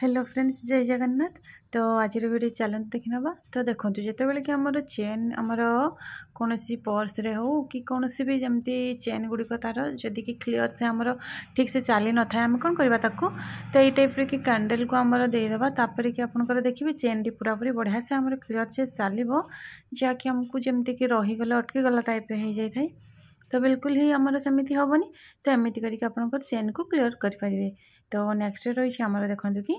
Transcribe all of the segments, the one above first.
hello friends ଜୟ ଜଗନ୍ନାଥ ତ ଆଜିର video ଚାଲନ୍ତୁ ଦେଖିନେବା ତ ଦେଖନ୍ତୁ ଯେତେବେଳେ କି ଆମର ଚେନ୍ ଆମର କୌଣସି ପର୍ସରେ ହେଉ କି କୌଣସି ବି ଯେମିତି ଚେନ୍ ଗୁଡ଼ିକ ତା'ର ଯଦି କି କ୍ଲିଅର୍ ସେ ଆମର ଠିକ୍ ସେ ଚାଲି ନଥାଏ ଆମେ କ'ଣ କରିବା ତାକୁ ତ ଏଇ ଟାଇପ୍ରେ କି କ୍ୟାଣ୍ଡେଲ୍କୁ ଆମର ଦେଇଦେବା ତାପରେ କି ଆପଣଙ୍କର ଦେଖିବେ ଚେନ୍ଟି ପୁରାପୁରି ବଢ଼ିଆ ସେ ଆମର କ୍ଲିଅର୍ ସେ ଚାଲିବ ଯାହାକି ଆମକୁ ଯେମିତିକି ରହିଗଲେ ଅଟକିଗଲା ଟାଇପ୍ରେ ହେଇଯାଇଥାଏ ତ ବିଲକୁଲ ହିଁ ଆମର ସେମିତି ହେବନି ତ ଏମିତି କରିକି ଆପଣଙ୍କର ଚେନ୍କୁ କ୍ଲିଅର୍ କରିପାରିବେ ତ ନେକ୍ସଟ ରହିଛି ଆମର ଦେଖନ୍ତୁ କି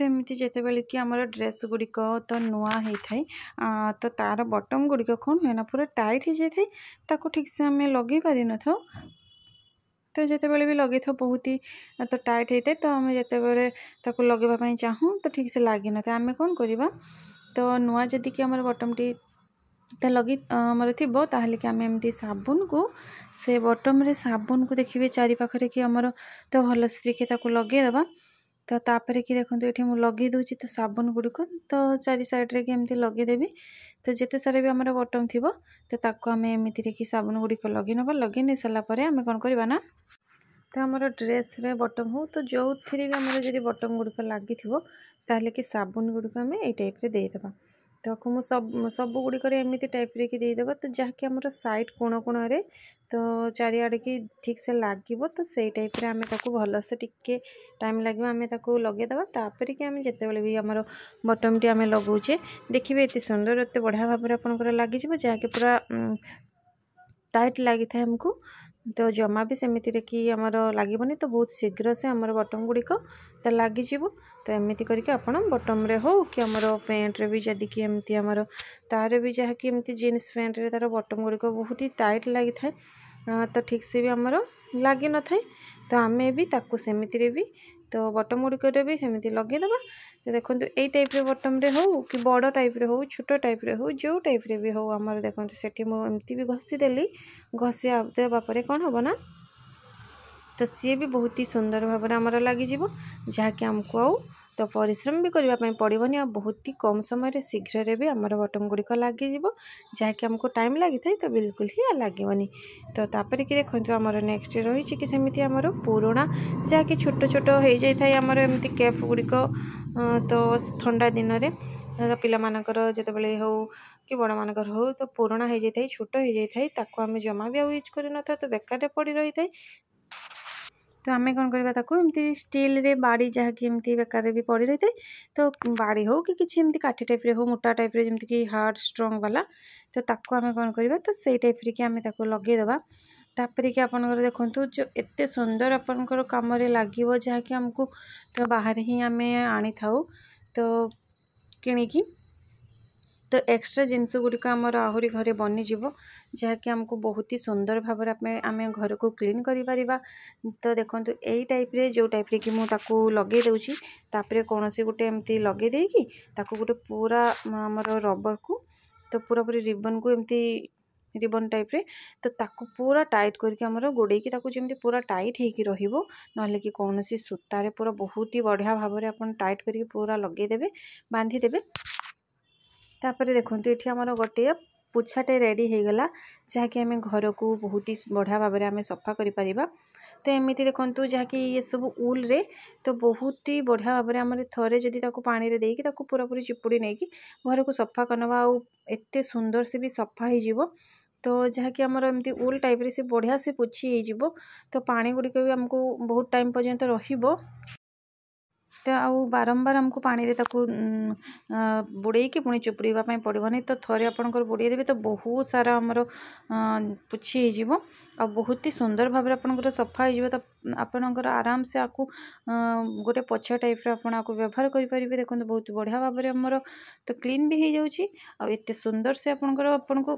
ତ ଏମିତି ଯେତେବେଳେ କି ଆମର ଡ୍ରେସ୍ ଗୁଡ଼ିକ ତ ନୂଆ ହେଇଥାଏ ତ ତା'ର ବଟମ୍ ଗୁଡ଼ିକ କ'ଣ ହୁଏ ନା ପୁରା ଟାଇଟ୍ ହେଇଯାଇଥାଏ ତାକୁ ଠିକ୍ସେ ଆମେ ଲଗେଇ ପାରିନଥାଉ ତ ଯେତେବେଳେ ବି ଲଗେଇଥାଉ ବହୁତ ହି ତ ଟାଇଟ୍ ହେଇଥାଏ ତ ଆମେ ଯେତେବେଳେ ତାକୁ ଲଗେଇବା ପାଇଁ ଚାହୁଁ ତ ଠିକ୍ସେ ଲାଗିନଥାଏ ଆମେ କ'ଣ କରିବା ତ ନୂଆ ଯଦି କି ଆମର ବଟମ୍ଟି ତା ଲଗି ଆମର ଥିବ ତାହେଲେ କି ଆମେ ଏମିତି ସାବୁନକୁ ସେ ବଟମ୍ରେ ସାବୁନକୁ ଦେଖିବେ ଚାରି ପାଖରେ କି ଆମର ତ ଭଲସେ ଟିକେ ତାକୁ ଲଗେଇଦେବା ତ ତାପରେ କି ଦେଖନ୍ତୁ ଏଠି ମୁଁ ଲଗେଇ ଦେଉଛି ତ ସାବୁନ ଗୁଡ଼ିକ ତ ଚାରି ସାଇଡ଼୍ରେ କି ଏମିତି ଲଗେଇଦେବି ତ ଯେତେ ସାରା ବି ଆମର ବଟମ୍ ଥିବ ତ ତାକୁ ଆମେ ଏମିତିରେ କି ସାବୁନ ଗୁଡ଼ିକ ଲଗେଇ ନେବା ଲଗେଇ ନେଇ ସାରିଲା ପରେ ଆମେ କ'ଣ କରିବା ନା ତ ଆମର ଡ୍ରେସ୍ରେ ବଟମ୍ ହଉ ତ ଯେଉଁଥିରେ ବି ଆମର ଯଦି ବଟମ୍ ଗୁଡ଼ିକ ଲାଗିଥିବ ତାହେଲେ କି ସାବୁନ ଗୁଡ଼ିକ ଆମେ ଏଇ ଟାଇପ୍ରେ ଦେଇଦେବା तो सब गुड़िकर एम टाइप रे रेकिदेव तो जहाँकि आम सैट कोण कोण से तो चार की ठीक से लगे तो से टाइप आम भल से टी टाइम लगे आम लगेदेपर कि आम जिते भी आम बटम टी आम लगे देखिए ये सुंदर ये बढ़िया भाव में आप लगे जहाँकि पूरा ଟାଇଟ୍ ଲାଗିଥାଏ ଆମକୁ ତ ଜମା ବି ସେମିତିରେ କି ଆମର ଲାଗିବନି ତ ବହୁତ ଶୀଘ୍ର ସେ ଆମର ବଟମ୍ ଗୁଡ଼ିକ ତ ଲାଗିଯିବ ତ ଏମିତି କରିକି ଆପଣ ବଟମ୍ରେ ହଉ କି ଆମର ପ୍ୟାଣ୍ଟରେ ବି ଯଦି କି ଏମିତି ଆମର ତା'ର ବି ଯାହାକି ଏମିତି ଜିନ୍ସ ପ୍ୟାଣ୍ଟରେ ତା'ର ବଟମ୍ ଗୁଡ଼ିକ ବହୁତ ହି ଟାଇଟ୍ ଲାଗିଥାଏ ତ ଠିକ୍ସେ ବି ଆମର ଲାଗିନଥାଏ ତ ଆମେ ବି ତାକୁ ସେମିତିରେ ବି ତ ବଟମ୍ ଗୁଡ଼ିକରେ ବି ସେମିତି ଲଗେଇଦେବା ତ ଦେଖନ୍ତୁ ଏଇ ଟାଇପ୍ର ବଟମ୍ରେ ହଉ କି ବଡ଼ ଟାଇପ୍ର ହେଉ ଛୋଟ ଟାଇପ୍ରେ ହେଉ ଯେଉଁ ଟାଇପ୍ରେ ବି ହଉ ଆମର ଦେଖନ୍ତୁ ସେଠି ମୁଁ ଏମିତି ବି ଘଷିଦେଲି ଘଷି ଦେବା ପରେ କ'ଣ ହେବ ନା ତ ସିଏ ବି ବହୁତ ହି ସୁନ୍ଦର ଭାବରେ ଆମର ଲାଗିଯିବ ଯାହାକି ଆମକୁ ଆଉ ତ ପରିଶ୍ରମ ବି କରିବା ପାଇଁ ପଡ଼ିବନି ଆଉ ବହୁତ ହି କମ୍ ସମୟରେ ଶୀଘ୍ରରେ ବି ଆମର ବଟମ୍ ଗୁଡ଼ିକ ଲାଗିଯିବ ଯାହାକି ଆମକୁ ଟାଇମ୍ ଲାଗିଥାଏ ତ ବିଲକୁଲ ହିଁ ଲାଗିବନି ତ ତାପରେ କି ଦେଖନ୍ତୁ ଆମର ନେକ୍ସଟ ରହିଛି କି ସେମିତି ଆମର ପୁରୁଣା ଯାହାକି ଛୋଟ ଛୋଟ ହେଇଯାଇଥାଏ ଆମର ଏମିତି କେଫ୍ ଗୁଡ଼ିକ ତ ଥଣ୍ଡା ଦିନରେ ପିଲାମାନଙ୍କର ଯେତେବେଳେ ହେଉ କି ବଡ଼ମାନଙ୍କର ହଉ ତ ପୁରୁଣା ହେଇଯାଇଥାଏ ଛୋଟ ହେଇଯାଇଥାଏ ତାକୁ ଆମେ ଜମା ବି ଆଉ ୟୁଜ୍ କରିନଥାଉ ତ ବେକାରରେ ପଡ଼ି ରହିଥାଏ ତ ଆମେ କ'ଣ କରିବା ତାକୁ ଏମିତି ଷ୍ଟିଲ୍ରେ ବାଡ଼ି ଯାହାକି ଏମିତି ବେକାରରେ ବି ପଡ଼ି ରହିଥାଏ ତ ବାଡ଼ି ହେଉ କି କିଛି ଏମିତି କାଠି ଟାଇପ୍ରେ ହେଉ ମୋଟା ଟାଇପ୍ରେ ଯେମିତିକି ହାର୍ଡ଼ ଷ୍ଟ୍ରଙ୍ଗ ବାଲା ତ ତାକୁ ଆମେ କ'ଣ କରିବା ତ ସେଇ ଟାଇପ୍ରେ କି ଆମେ ତାକୁ ଲଗାଇଦେବା ତାପରେ କି ଆପଣଙ୍କର ଦେଖନ୍ତୁ ଯେଉଁ ଏତେ ସୁନ୍ଦର ଆପଣଙ୍କର କାମରେ ଲାଗିବ ଯାହାକି ଆମକୁ ତ ବାହାରେ ହିଁ ଆମେ ଆଣିଥାଉ ତ କିଣିକି ତ ଏକ୍ସଟ୍ରା ଜିନିଷ ଗୁଡ଼ିକ ଆମର ଆହୁରି ଘରେ ବନିଯିବ ଯାହାକି ଆମକୁ ବହୁତ ହି ସୁନ୍ଦର ଭାବରେ ଆମେ ଆମେ ଘରକୁ କ୍ଲିନ୍ କରିପାରିବା ତ ଦେଖନ୍ତୁ ଏଇ ଟାଇପ୍ରେ ଯେଉଁ ଟାଇପ୍ରେ କି ମୁଁ ତାକୁ ଲଗେଇ ଦେଉଛି ତାପରେ କୌଣସି ଗୋଟେ ଏମିତି ଲଗେଇ ଦେଇକି ତାକୁ ଗୋଟେ ପୁରା ଆମର ରବରକୁ ତ ପୁରାପୁରି ରିବନ୍କୁ ଏମିତି ରିବନ୍ ଟାଇପ୍ରେ ତ ତାକୁ ପୁରା ଟାଇଟ୍ କରିକି ଆମର ଗୋଡ଼େଇକି ତାକୁ ଯେମିତି ପୁରା ଟାଇଟ୍ ହେଇକି ରହିବ ନହେଲେ କି କୌଣସି ସୂତାରେ ପୁରା ବହୁତ ହି ବଢ଼ିଆ ଭାବରେ ଆପଣ ଟାଇଟ୍ କରିକି ପୁରା ଲଗେଇଦେବେ ବାନ୍ଧିଦେବେ ତାପରେ ଦେଖନ୍ତୁ ଏଠି ଆମର ଗୋଟିଏ ପୋଛାଟେ ରେଡ଼ି ହେଇଗଲା ଯାହାକି ଆମେ ଘରକୁ ବହୁତ ହି ବଢ଼ିଆ ଭାବରେ ଆମେ ସଫା କରିପାରିବା ତ ଏମିତି ଦେଖନ୍ତୁ ଯାହାକି ଏସବୁ ଉଲ୍ରେ ତ ବହୁତ ହି ବଢ଼ିଆ ଭାବରେ ଆମର ଥରେ ଯଦି ତାକୁ ପାଣିରେ ଦେଇକି ତାକୁ ପୁରାପୁରି ଚିପୁଡ଼ି ନେଇକି ଘରକୁ ସଫା କରିନେବା ଆଉ ଏତେ ସୁନ୍ଦର ସେ ବି ସଫା ହେଇଯିବ ତ ଯାହାକି ଆମର ଏମିତି ଉଲ୍ ଟାଇପ୍ରେ ସେ ବଢ଼ିଆ ସେ ପୋଛି ହେଇଯିବ ତ ପାଣି ଗୁଡ଼ିକ ବି ଆମକୁ ବହୁତ ଟାଇମ୍ ପର୍ଯ୍ୟନ୍ତ ରହିବ ତ ଆଉ ବାରମ୍ବାର ଆମକୁ ପାଣିରେ ତାକୁ ବୁଡ଼େଇକି ପୁଣି ଚୁପୁଡ଼ିବା ପାଇଁ ପଡ଼ିବନି ତ ଥରେ ଆପଣଙ୍କର ବୁଡ଼େଇ ଦେବେ ତ ବହୁତ ସାରା ଆମର ପୋଛି ହେଇଯିବ ଆଉ ବହୁତ ହି ସୁନ୍ଦର ଭାବରେ ଆପଣଙ୍କର ସଫା ହେଇଯିବ ତ ଆପଣଙ୍କର ଆରାମସେ ଆକୁ ଗୋଟେ ପୋଛା ଟାଇପ୍ର ଆପଣ ଆକୁ ବ୍ୟବହାର କରିପାରିବେ ଦେଖନ୍ତୁ ବହୁତ ବଢ଼ିଆ ଭାବରେ ଆମର ତ କ୍ଲିନ୍ ବି ହେଇଯାଉଛି ଆଉ ଏତେ ସୁନ୍ଦର ସେ ଆପଣଙ୍କର ଆପଣଙ୍କୁ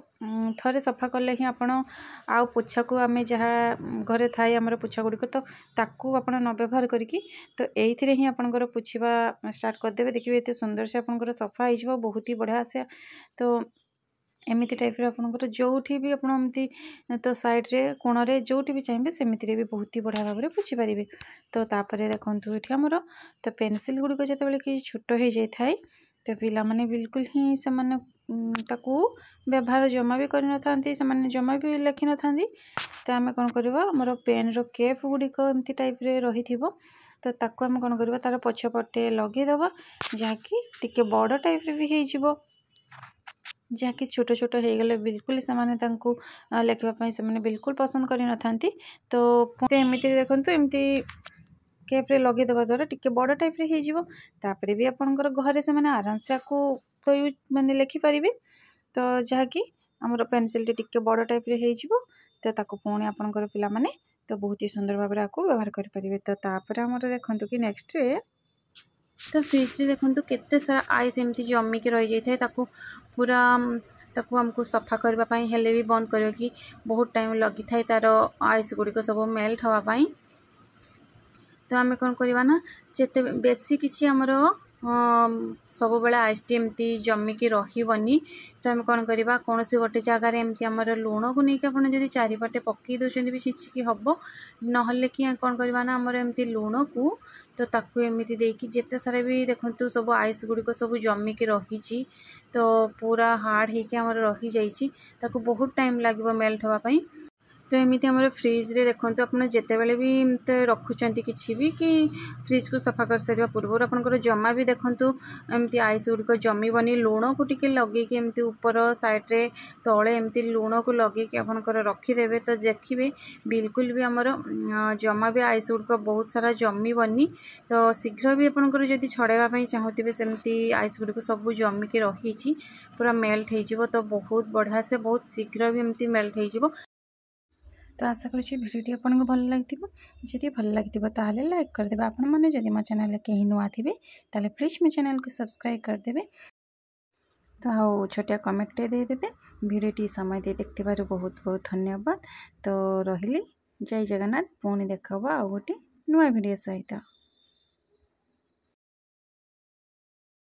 ଥରେ ସଫା କଲେ ହିଁ ଆପଣ ଆଉ ପୋଛାକୁ ଆମେ ଯାହା ଘରେ ଥାଏ ଆମର ପୋଛା ଗୁଡ଼ିକ ତ ତାକୁ ଆପଣ ନ ବ୍ୟବହାର କରିକି ତ ଏଇଥିରେ ହିଁ ଆପଣଙ୍କର ପୋଛିବା ଷ୍ଟାର୍ଟ କରିଦେବେ ଦେଖିବେ ଏତେ ସୁନ୍ଦର ସେ ଆପଣଙ୍କର ସଫା ହେଇଯିବ ବହୁତ ହି ବଢ଼ିଆ ସେ ତ ଏମିତି ଟାଇପ୍ର ଆପଣଙ୍କର ଯେଉଁଠି ବି ଆପଣ ଏମିତି ତ ସାଇଡ଼୍ରେ କୋଣରେ ଯେଉଁଠି ବି ଚାହିଁବେ ସେମିତିରେ ବି ବହୁତ ହି ବଢ଼ିଆ ଭାବରେ ବୁଝିପାରିବେ ତ ତା'ପରେ ଦେଖନ୍ତୁ ଏଠି ଆମର ତ ପେନସିଲ୍ ଗୁଡ଼ିକ ଯେତେବେଳେ କି ଛୋଟ ହେଇଯାଇଥାଏ ତ ପିଲାମାନେ ବିଲକୁଲ ହିଁ ସେମାନେ ତାକୁ ବ୍ୟବହାର ଜମା ବି କରିନଥାନ୍ତି ସେମାନେ ଜମା ବି ଲେଖିନଥାନ୍ତି ତ ଆମେ କ'ଣ କରିବା ଆମର ପେନ୍ର କେପ୍ ଗୁଡ଼ିକ ଏମିତି ଟାଇପ୍ରେ ରହିଥିବ ତ ତାକୁ ଆମେ କ'ଣ କରିବା ତା'ର ପଛପଟେ ଲଗାଇଦେବା ଯାହାକି ଟିକେ ବଡ଼ ଟାଇପ୍ରେ ବି ହେଇଯିବ जहाँकि छोट छोट हो गले बिलकुल से लिखापी से बिलकुल पसंद कर न था तो एमती देखते एमती कैप्रे लगेदे द्वारा टी बड़ टाइप तापर भी आपंकर घरे से आराम से आपको यूज मानते लिखिपर तो जहाँकि आम पेनसिल टी बड़ टाइप हो तो पुणी आपण पे तो बहुत ही सुंदर भाव में आपको व्यवहार करें तो आम देखते कि नेक्स्ट्रे ତ ଫ୍ରିଜ୍ରେ ଦେଖନ୍ତୁ କେତେ ସାରା ଆଇସ୍ ଏମିତି ଜମିକି ରହିଯାଇଥାଏ ତାକୁ ପୁରା ତାକୁ ଆମକୁ ସଫା କରିବା ପାଇଁ ହେଲେ ବି ବନ୍ଦ କରିବା କି ବହୁତ ଟାଇମ୍ ଲାଗିଥାଏ ତା'ର ଆଇସ୍ ଗୁଡ଼ିକ ସବୁ ମେଲ୍ଟ ହେବା ପାଇଁ ତ ଆମେ କ'ଣ କରିବା ନା ଯେତେ ବେଶୀ କିଛି ଆମର ସବୁବେଳେ ଆଇସ୍ଟି ଏମିତି ଜମିକି ରହିବନି ତ ଆମେ କ'ଣ କରିବା କୌଣସି ଗୋଟେ ଜାଗାରେ ଏମିତି ଆମର ଲୁଣକୁ ନେଇକି ଆପଣ ଯଦି ଚାରିପଟେ ପକାଇ ଦେଉଛନ୍ତି ବି ଛିଞ୍ଚିକି ହେବ ନହେଲେ କି କ'ଣ କରିବା ନା ଆମର ଏମିତି ଲୁଣକୁ ତ ତାକୁ ଏମିତି ଦେଇକି ଯେତେ ସାରା ବି ଦେଖନ୍ତୁ ସବୁ ଆଇସ୍ ଗୁଡ଼ିକ ସବୁ ଜମିକି ରହିଛି ତ ପୁରା ହାର୍ଡ଼ ହେଇକି ଆମର ରହିଯାଇଛି ତାକୁ ବହୁତ ଟାଇମ୍ ଲାଗିବ ମେଲ୍ଟ ହେବା ପାଇଁ ତ ଏମିତି ଆମର ଫ୍ରିଜ୍ରେ ଦେଖନ୍ତୁ ଆପଣ ଯେତେବେଳେ ବି ରଖୁଛନ୍ତି କିଛି ବି କି ଫ୍ରିଜ୍କୁ ସଫା କରିସାରିବା ପୂର୍ବରୁ ଆପଣଙ୍କର ଜମା ବି ଦେଖନ୍ତୁ ଏମିତି ଆଇସ୍ ଗୁଡ଼ିକ ଜମିବନି ଲୁଣକୁ ଟିକେ ଲଗେଇକି ଏମିତି ଉପର ସାଇଡ଼୍ରେ ତଳେ ଏମିତି ଲୁଣକୁ ଲଗେଇକି ଆପଣଙ୍କର ରଖିଦେବେ ତ ଦେଖିବେ ବିଲକୁଲ ବି ଆମର ଜମା ବି ଆଇସ୍ ଗୁଡ଼ିକ ବହୁତ ସାରା ଜମିବନି ତ ଶୀଘ୍ର ବି ଆପଣଙ୍କର ଯଦି ଛଡ଼ାଇବା ପାଇଁ ଚାହୁଁଥିବେ ସେମିତି ଆଇସ୍ ଗୁଡ଼ିକ ସବୁ ଜମିକି ରହିଛି ପୁରା ମେଲ୍ଟ ହେଇଯିବ ତ ବହୁତ ବଢ଼ିଆ ସେ ବହୁତ ଶୀଘ୍ର ବି ଏମିତି ମେଲ୍ଟ ହେଇଯିବ तो आशा कर आपन आपको भल लगे जी भल लगे तो लाइक करदे आपने मो चेल कहीं नुआ थे तेल प्लीज मो चेल को सब्सक्राइब करदे तो आओ छोटिया कमेंटे देदेवे भिडटी समय दे देखिव बहुत बहुत धन्यवाद तो रही जय जगन्नाथ पुणी देखा आउ गोटे नुआ भिड सहित